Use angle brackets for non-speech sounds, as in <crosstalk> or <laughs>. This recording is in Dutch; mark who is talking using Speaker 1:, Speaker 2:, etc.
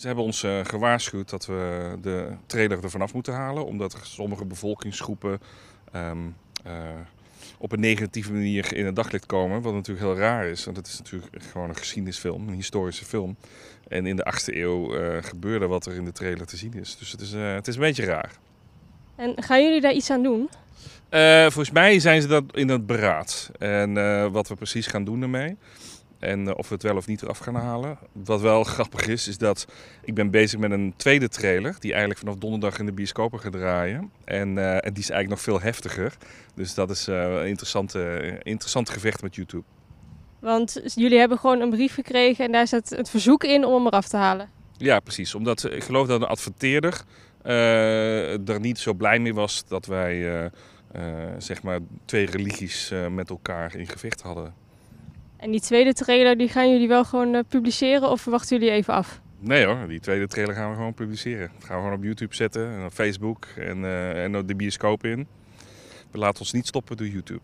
Speaker 1: Ze hebben ons eh, gewaarschuwd dat we de trailer er vanaf moeten halen, omdat sommige bevolkingsgroepen ehm, eh, op een negatieve manier in het daglicht komen. Wat natuurlijk heel raar is, want het is natuurlijk gewoon een geschiedenisfilm, een historische film. En in de 8e eeuw eh, gebeurde wat er in de trailer te zien is. Dus het is, het is een beetje raar.
Speaker 2: En gaan jullie
Speaker 3: daar iets aan doen?
Speaker 1: volgens mij zijn ze dat in het beraad. En wat we precies gaan doen ermee? En eh, of we het wel of niet eraf gaan halen. Wat wel <laughs> grappig is, is dat ik ben bezig met een tweede trailer. Die eigenlijk vanaf donderdag in de bioscopen gaat draaien. En, eh, en die is eigenlijk nog veel heftiger. Dus dat is uh, een interessante, interessant gevecht met YouTube.
Speaker 2: Want jullie hebben gewoon een brief gekregen en daar staat het verzoek in om hem eraf te halen.
Speaker 1: Ja, precies. Omdat ik geloof dat een adverteerder uh, er niet zo blij mee was dat wij zeg maar twee religies met elkaar in gevecht hadden.
Speaker 2: En die tweede trailer, die gaan jullie wel gewoon eh, publiceren of wachten jullie even af?
Speaker 1: Nee hoor, die tweede trailer gaan we gewoon publiceren. Dat gaan we gewoon op YouTube zetten en op Facebook en, uh, en de bioscoop in. We laten ons niet stoppen door YouTube.